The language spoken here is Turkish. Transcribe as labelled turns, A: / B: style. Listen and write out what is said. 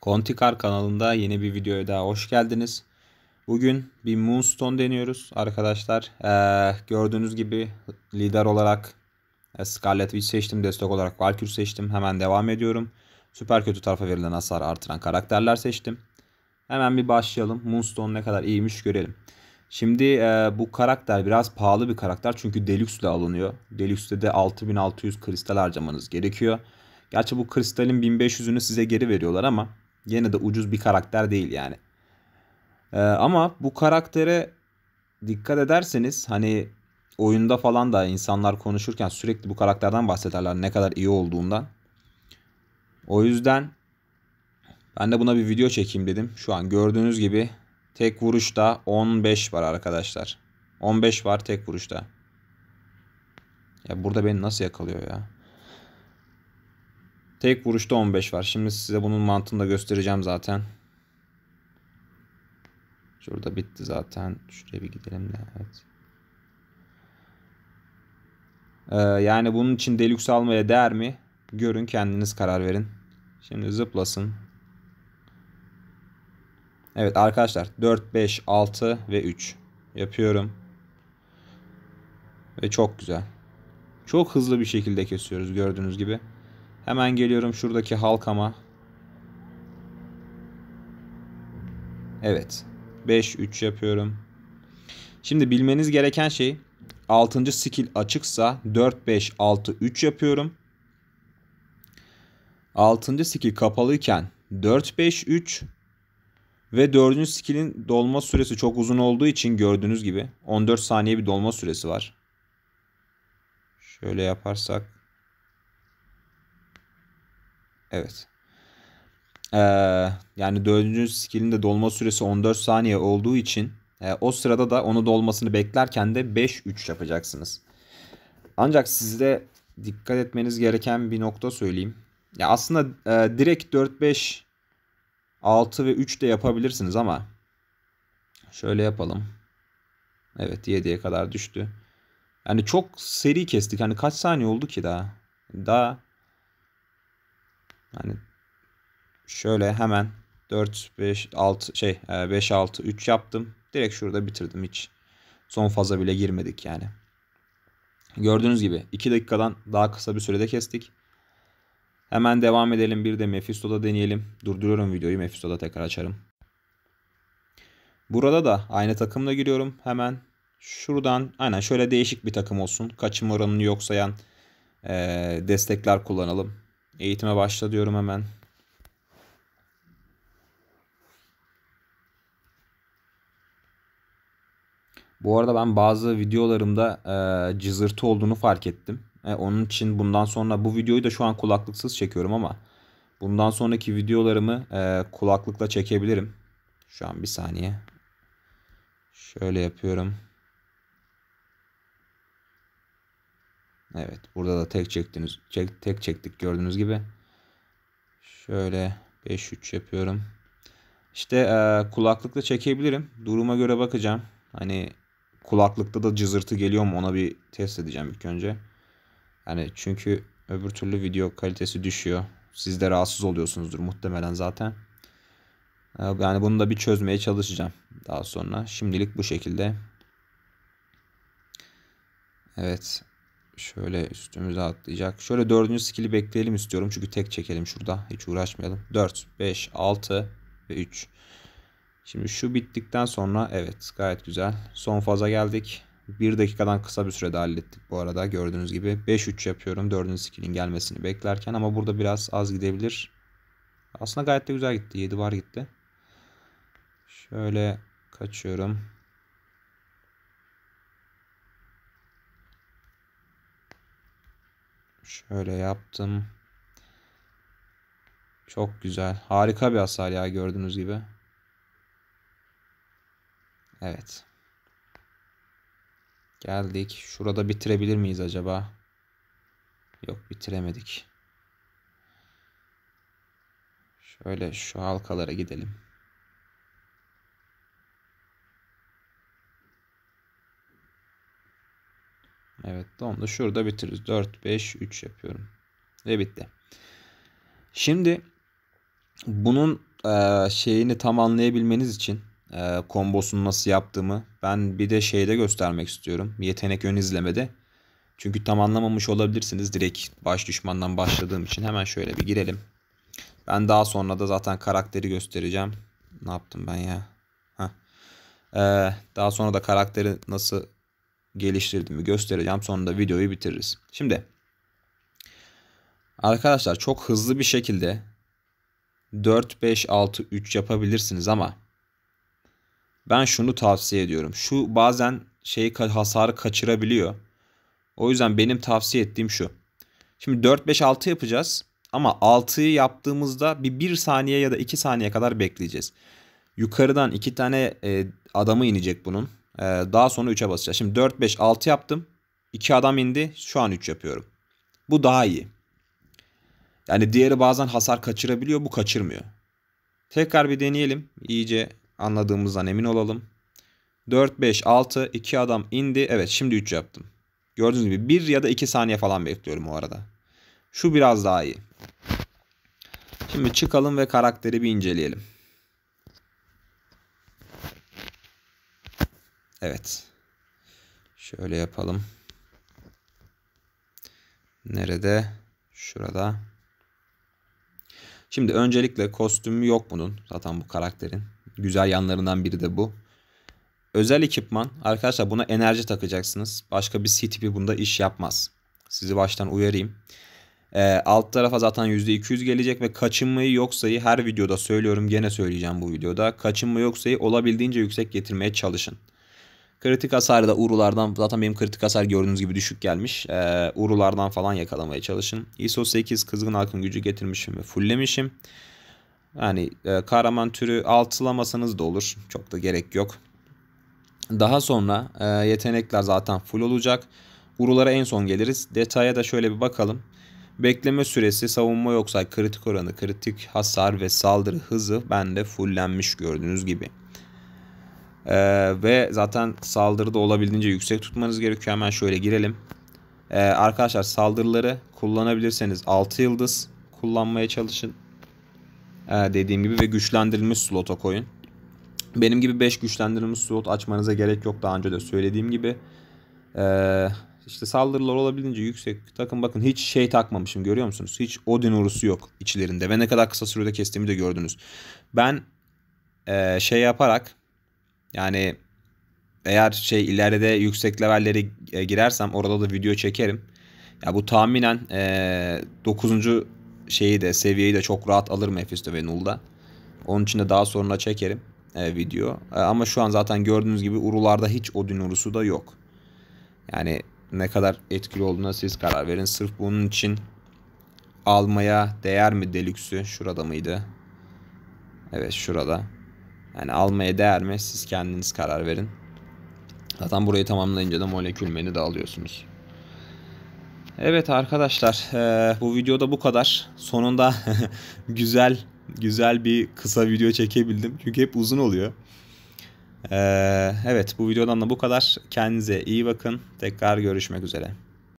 A: Kontikar kanalında yeni bir videoya daha hoş geldiniz. Bugün bir Moonstone deniyoruz arkadaşlar. Ee, gördüğünüz gibi lider olarak eh, Scarlet Witch seçtim. Destek olarak Valkyrie seçtim. Hemen devam ediyorum. Süper kötü tarafa verilen hasar artıran karakterler seçtim. Hemen bir başlayalım. Moonstone ne kadar iyiymiş görelim. Şimdi e, bu karakter biraz pahalı bir karakter çünkü Deluxe ile alınıyor. Deluxe'de de 6600 kristal harcamanız gerekiyor. Gerçi bu kristalin 1500'ünü size geri veriyorlar ama Gene de ucuz bir karakter değil yani. Ee, ama bu karaktere dikkat ederseniz hani oyunda falan da insanlar konuşurken sürekli bu karakterden bahsederler ne kadar iyi olduğundan. O yüzden ben de buna bir video çekeyim dedim. Şu an gördüğünüz gibi tek vuruşta 15 var arkadaşlar. 15 var tek vuruşta. Ya burada beni nasıl yakalıyor ya? Tek vuruşta 15 var. Şimdi size bunun mantığını da göstereceğim zaten. Şurada bitti zaten. Şuraya bir gidelim de. Evet. Ee, yani bunun için deluxe almaya değer mi? Görün kendiniz karar verin. Şimdi zıplasın. Evet arkadaşlar 4, 5, 6 ve 3 yapıyorum. Ve çok güzel. Çok hızlı bir şekilde kesiyoruz gördüğünüz gibi. Hemen geliyorum şuradaki halkama. Evet. 5-3 yapıyorum. Şimdi bilmeniz gereken şey 6. skill açıksa 4-5-6-3 yapıyorum. 6. skill kapalıyken 4-5-3 ve 4. skill'in dolma süresi çok uzun olduğu için gördüğünüz gibi 14 saniye bir dolma süresi var. Şöyle yaparsak Evet. Ee, yani dördüncü skill'in de dolma süresi 14 saniye olduğu için e, o sırada da onu dolmasını beklerken de 5-3 yapacaksınız. Ancak sizde dikkat etmeniz gereken bir nokta söyleyeyim. Ya aslında e, direkt 4-5 6 ve 3 de yapabilirsiniz ama şöyle yapalım. Evet 7'ye kadar düştü. Yani çok seri kestik. Hani kaç saniye oldu ki daha? Daha yani şöyle hemen 4, 5, 6 şey 5, 6, 3 yaptım. Direkt şurada bitirdim hiç. Son faza bile girmedik yani. Gördüğünüz gibi 2 dakikadan daha kısa bir sürede kestik. Hemen devam edelim. Bir de Mephisto'da deneyelim. Durduruyorum videoyu. Mephisto'da tekrar açarım. Burada da aynı takımla giriyorum. Hemen şuradan aynen şöyle değişik bir takım olsun. Kaçım oranını yok sayan e, destekler kullanalım. Eğitime başla diyorum hemen. Bu arada ben bazı videolarımda e, cızırtı olduğunu fark ettim. E, onun için bundan sonra bu videoyu da şu an kulaklıksız çekiyorum ama bundan sonraki videolarımı e, kulaklıkla çekebilirim. Şu an bir saniye. Şöyle yapıyorum. Evet burada da tek çektiniz. Çek, tek çektik gördüğünüz gibi. Şöyle 5-3 yapıyorum. İşte e, kulaklıkla çekebilirim. Duruma göre bakacağım. Hani kulaklıkta da cızırtı geliyor mu ona bir test edeceğim ilk önce. Hani çünkü öbür türlü video kalitesi düşüyor. Siz de rahatsız oluyorsunuzdur muhtemelen zaten. E, yani bunu da bir çözmeye çalışacağım daha sonra. Şimdilik bu şekilde. Evet. Şöyle üstümüze atlayacak. Şöyle dördüncü skill'i bekleyelim istiyorum. Çünkü tek çekelim şurada. Hiç uğraşmayalım. 4, 5, 6 ve 3. Şimdi şu bittikten sonra evet gayet güzel. Son faza geldik. 1 dakikadan kısa bir sürede hallettik bu arada. Gördüğünüz gibi 5-3 yapıyorum. 4. skill'in gelmesini beklerken ama burada biraz az gidebilir. Aslında gayet de güzel gitti. 7 var gitti. Şöyle kaçıyorum. Şöyle yaptım. Çok güzel. Harika bir hasar ya gördüğünüz gibi. Evet. Geldik. Şurada bitirebilir miyiz acaba? Yok bitiremedik. Şöyle şu halkalara gidelim. Evet onu da şurada bitiririz. 4, 5, 3 yapıyorum. Ve bitti. Şimdi bunun e, şeyini tam anlayabilmeniz için e, kombosunu nasıl yaptığımı ben bir de şeyde göstermek istiyorum. Yetenek ön izlemede. Çünkü tam anlamamış olabilirsiniz. Direkt baş düşmandan başladığım için hemen şöyle bir girelim. Ben daha sonra da zaten karakteri göstereceğim. Ne yaptım ben ya? Heh. Ee, daha sonra da karakteri nasıl geliştirdiğimi göstereceğim. Sonunda videoyu bitiririz. Şimdi arkadaşlar çok hızlı bir şekilde 4 5 6 3 yapabilirsiniz ama ben şunu tavsiye ediyorum. Şu bazen şeyi hasarı kaçırabiliyor. O yüzden benim tavsiye ettiğim şu. Şimdi 4 5 6 yapacağız ama 6'yı yaptığımızda bir 1 saniye ya da 2 saniye kadar bekleyeceğiz. Yukarıdan 2 tane e, adamı inecek bunun. Ee, daha sonra 3'e basacağız. Şimdi 4, 5, 6 yaptım. 2 adam indi. Şu an 3 yapıyorum. Bu daha iyi. Yani diğeri bazen hasar kaçırabiliyor. Bu kaçırmıyor. Tekrar bir deneyelim. İyice anladığımızdan emin olalım. 4, 5, 6, 2 adam indi. Evet şimdi 3 yaptım. Gördüğünüz gibi 1 ya da 2 saniye falan bekliyorum o arada. Şu biraz daha iyi. Şimdi çıkalım ve karakteri bir inceleyelim. Evet. Şöyle yapalım. Nerede? Şurada. Şimdi öncelikle kostümü yok bunun. Zaten bu karakterin. Güzel yanlarından biri de bu. Özel ekipman. Arkadaşlar buna enerji takacaksınız. Başka bir C tipi bunda iş yapmaz. Sizi baştan uyarayım. E, alt tarafa zaten %200 gelecek ve kaçınmayı yok sayı her videoda söylüyorum gene söyleyeceğim bu videoda. Kaçınma yok sayı olabildiğince yüksek getirmeye çalışın. Kritik hasarı da Urulardan zaten benim kritik hasar gördüğünüz gibi düşük gelmiş. Ee, Urulardan falan yakalamaya çalışın. ISO 8 kızgın halkın gücü getirmişim ve fulllemişim. Yani e, kahraman türü altılamasanız da olur. Çok da gerek yok. Daha sonra e, yetenekler zaten full olacak. Urulara en son geliriz. Detaya da şöyle bir bakalım. Bekleme süresi, savunma yoksa kritik oranı, kritik hasar ve saldırı hızı bende fullenmiş gördüğünüz gibi. Ee, ve zaten saldırıda olabildiğince yüksek tutmanız gerekiyor. Hemen şöyle girelim. Ee, arkadaşlar saldırıları kullanabilirseniz 6 yıldız kullanmaya çalışın. Ee, dediğim gibi ve güçlendirilmiş slota koyun. Benim gibi 5 güçlendirilmiş slot açmanıza gerek yok daha önce de söylediğim gibi. Ee, işte saldırılar olabildiğince yüksek. Takın bakın hiç şey takmamışım görüyor musunuz? Hiç Odin urusu yok içlerinde ve ne kadar kısa sürede kestiğimi de gördünüz. Ben e, şey yaparak yani eğer şey ileride yüksek levelleri e, girersem orada da video çekerim. Ya bu tahminen e, şeyi de seviyeyi de çok rahat alır Mephisto ve Null'da. Onun için de daha sonra çekerim e, video. E, ama şu an zaten gördüğünüz gibi urularda hiç Odin urusu da yok. Yani ne kadar etkili olduğuna siz karar verin. Sırf bunun için almaya değer mi Deluxe'ü? Şurada mıydı? Evet şurada. Yani almaya değer mi siz kendiniz karar verin. Zaten burayı tamamlayınca da molekül menü de alıyorsunuz. Evet arkadaşlar e, bu videoda bu kadar. Sonunda güzel güzel bir kısa video çekebildim. Çünkü hep uzun oluyor. E, evet bu videodan da bu kadar. Kendinize iyi bakın. Tekrar görüşmek üzere.